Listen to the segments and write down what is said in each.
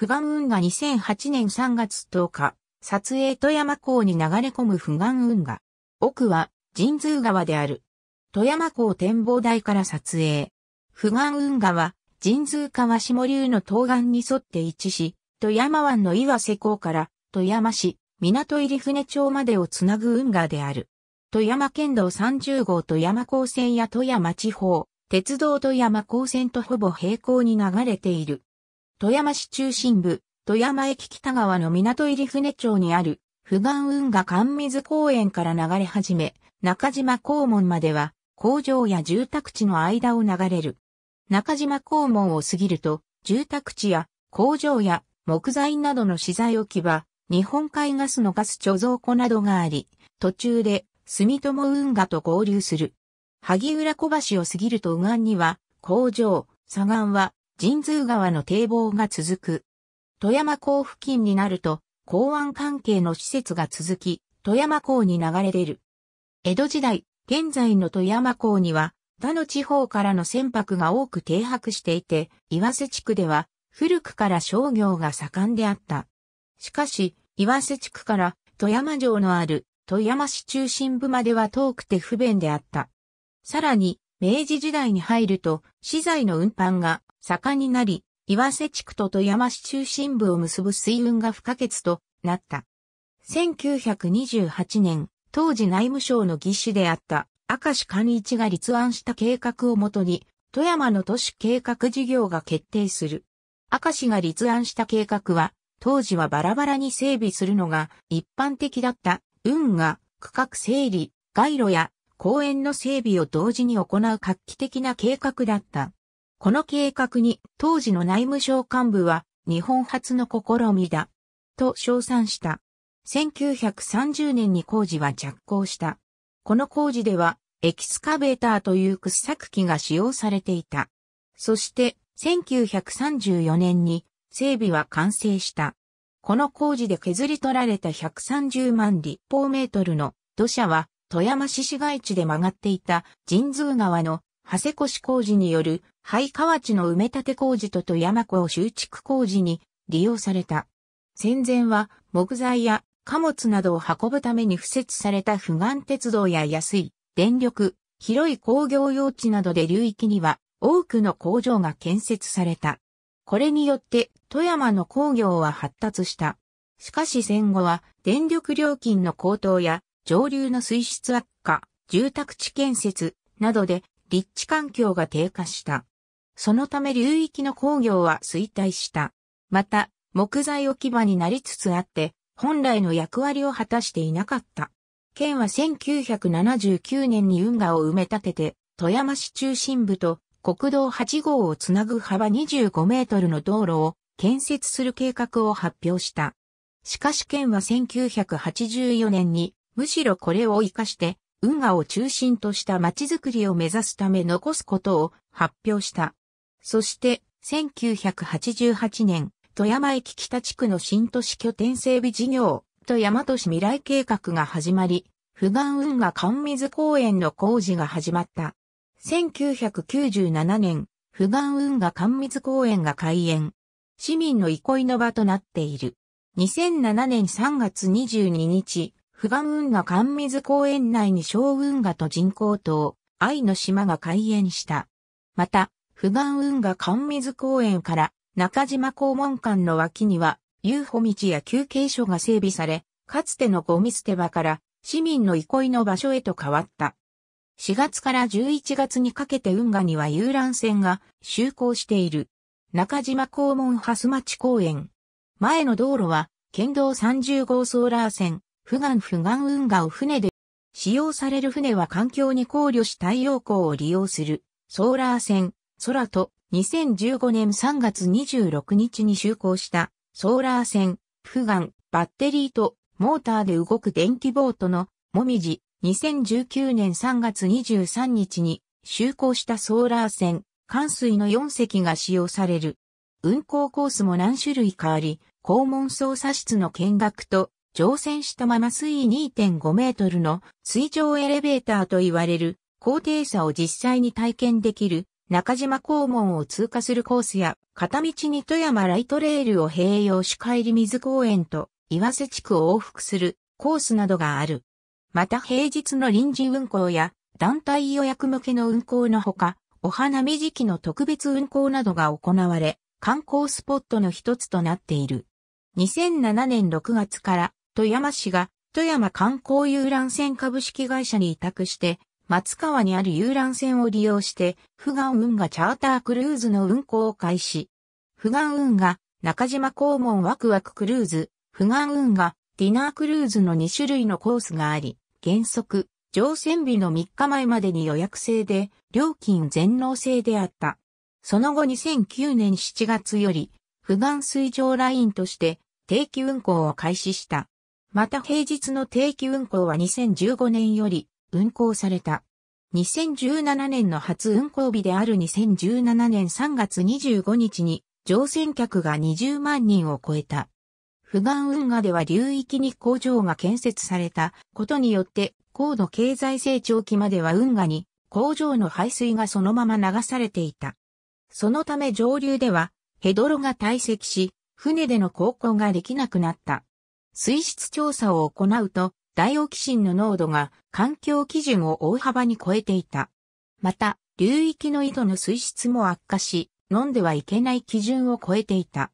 不願運河2008年3月10日、撮影富山港に流れ込む不願運河。奥は神通川である。富山港展望台から撮影。不願運河は神通川下流の東岸に沿って位置し、富山湾の岩瀬港から富山市港入船町までをつなぐ運河である。富山県道30号富山高線や富山地方、鉄道富山高線とほぼ平行に流れている。富山市中心部、富山駅北側の港入船町にある、富岸運河関水公園から流れ始め、中島公門までは、工場や住宅地の間を流れる。中島公門を過ぎると、住宅地や工場や木材などの資材置き場、日本海ガスのガス貯蔵庫などがあり、途中で住友運河と合流する。萩浦小橋を過ぎると右岸には、工場、左岸は神通川の堤防が続く。富山港付近になると、港湾関係の施設が続き、富山港に流れ出る。江戸時代、現在の富山港には、他の地方からの船舶が多く停泊していて、岩瀬地区では、古くから商業が盛んであった。しかし、岩瀬地区から富山城のある富山市中心部までは遠くて不便であった。さらに、明治時代に入ると、資材の運搬が坂になり、岩瀬地区と富山市中心部を結ぶ水運が不可欠となった。1928年、当時内務省の技師であった明石寛一が立案した計画をもとに、富山の都市計画事業が決定する。明石が立案した計画は、当時はバラバラに整備するのが一般的だった運河、区画整理、街路や公園の整備を同時に行う画期的な計画だった。この計画に当時の内務省幹部は日本初の試みだ。と称賛した。1930年に工事は着工した。この工事ではエキスカベーターという掘削機が使用されていた。そして1934年に整備は完成した。この工事で削り取られた130万立方メートルの土砂は富山市市街地で曲がっていた神通川の長谷越工事による廃河内の埋め立て工事と富山港修築工事に利用された。戦前は木材や貨物などを運ぶために敷設された不岸鉄道や安い電力、広い工業用地などで流域には多くの工場が建設された。これによって富山の工業は発達した。しかし戦後は電力料金の高騰や上流の水質悪化、住宅地建設などで立地環境が低下した。そのため流域の工業は衰退した。また、木材置き場になりつつあって、本来の役割を果たしていなかった。県は1979年に運河を埋め立てて、富山市中心部と国道8号をつなぐ幅25メートルの道路を建設する計画を発表した。しかし県は1984年に、むしろこれを活かして運河を中心とした街づくりを目指すため残すことを発表した。そして、1988年、富山駅北地区の新都市拠点整備事業、富山都市未来計画が始まり、不願運河関水公園の工事が始まった。1997年、不願運河関水公園が開園。市民の憩いの場となっている。2007年3月22日、不願運河関水公園内に小運河と人工島、愛の島が開園した。また、不願運河関水公園から中島公門館の脇には遊歩道や休憩所が整備され、かつてのゴミ捨て場から市民の憩いの場所へと変わった。4月から11月にかけて運河には遊覧船が就航している。中島公門蓮町公園。前の道路は県道30号ソーラー線、不岩不岩運河を船で使用される船は環境に考慮し太陽光を利用するソーラー船空と2015年3月26日に就航したソーラー船不岩バッテリーとモーターで動く電気ボートのもみじ2019年3月23日に就航したソーラー船関水の4隻が使用される運航コースも何種類かあり、肛門操作室の見学と乗船したまま水位2.5メートルの水上エレベーターと言われる高低差を実際に体験できる中島港門を通過するコースや片道に富山ライトレールを併用し帰り水公園と岩瀬地区を往復するコースなどがある。また平日の臨時運行や団体予約向けの運行のほか、お花見時期の特別運行などが行われ、観光スポットの一つとなっている。2007年6月から富山市が富山観光遊覧船株式会社に委託して、松川にある遊覧船を利用して、富岸運河チャータークルーズの運行を開始。富岸運河、中島港門ワクワククルーズ、富岸運河、ディナークルーズの2種類のコースがあり、原則、乗船日の3日前までに予約制で、料金全納制であった。その後2009年7月より、富岸水上ラインとして定期運行を開始した。また平日の定期運行は2015年より運行された。2017年の初運行日である2017年3月25日に乗船客が20万人を超えた。不願運河では流域に工場が建設されたことによって高度経済成長期までは運河に工場の排水がそのまま流されていた。そのため上流ではヘドロが堆積し、船での航行ができなくなった。水質調査を行うと、ダイオキシンの濃度が環境基準を大幅に超えていた。また、流域の井戸の水質も悪化し、飲んではいけない基準を超えていた。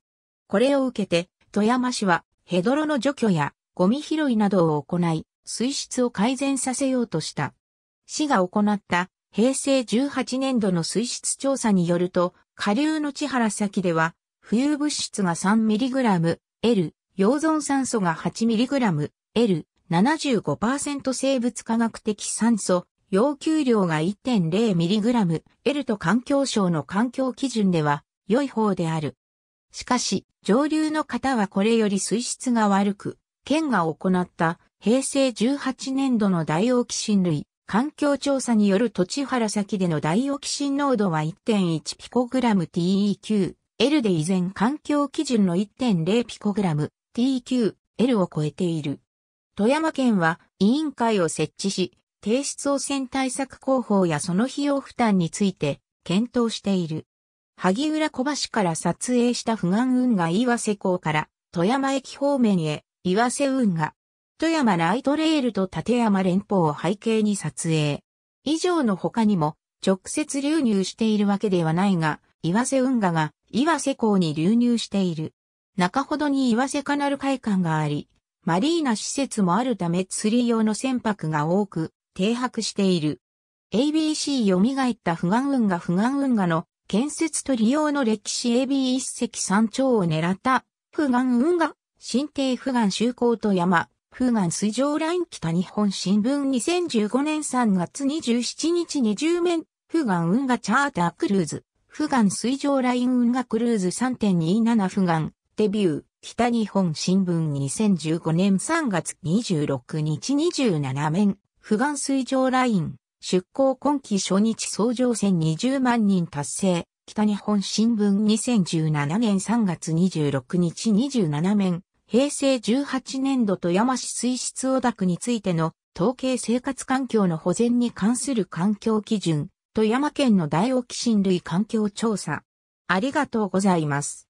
これを受けて、富山市は、ヘドロの除去やゴミ拾いなどを行い、水質を改善させようとした。市が行った平成18年度の水質調査によると、下流の千原先では、浮遊物質が 3mg、L、溶存酸素が 8mg、L、75%生物化学的酸素、要求量が 1.0mg、L と環境省の環境基準では良い方である。しかし、上流の方はこれより水質が悪く、県が行った平成18年度のダイオキシン類、環境調査による土地原先でのダイオキシン濃度は1.1ピコグラム TEQ、L で依然環境基準の1.0ピコグラム、TQ、L を超えている。富山県は委員会を設置し、提出汚染対策広報やその費用負担について検討している。萩浦小橋から撮影した不岸運河岩瀬港から富山駅方面へ岩瀬運河。富山ライトレールと立山連峰を背景に撮影。以上の他にも直接流入しているわけではないが、岩瀬運河が岩瀬港に流入している。中ほどに岩瀬カナル快感があり、マリーナ施設もあるため釣り用の船舶が多く停泊している。ABC 蘇った不ン運河不ン運河の建設と利用の歴史 AB 一石三鳥を狙った不ン運河、新帝不ン修行と山、ガン水上ライン北日本新聞2015年3月27日20面、ガン運河チャータークルーズ、ガン水上ライン運河クルーズ3.27ガン。デビュー、北日本新聞2015年3月26日27面、不岸水上ライン、出港今季初日総乗船20万人達成、北日本新聞2017年3月26日27面、平成18年度富山市水質汚濁についての統計生活環境の保全に関する環境基準、富山県の大沖新類環境調査。ありがとうございます。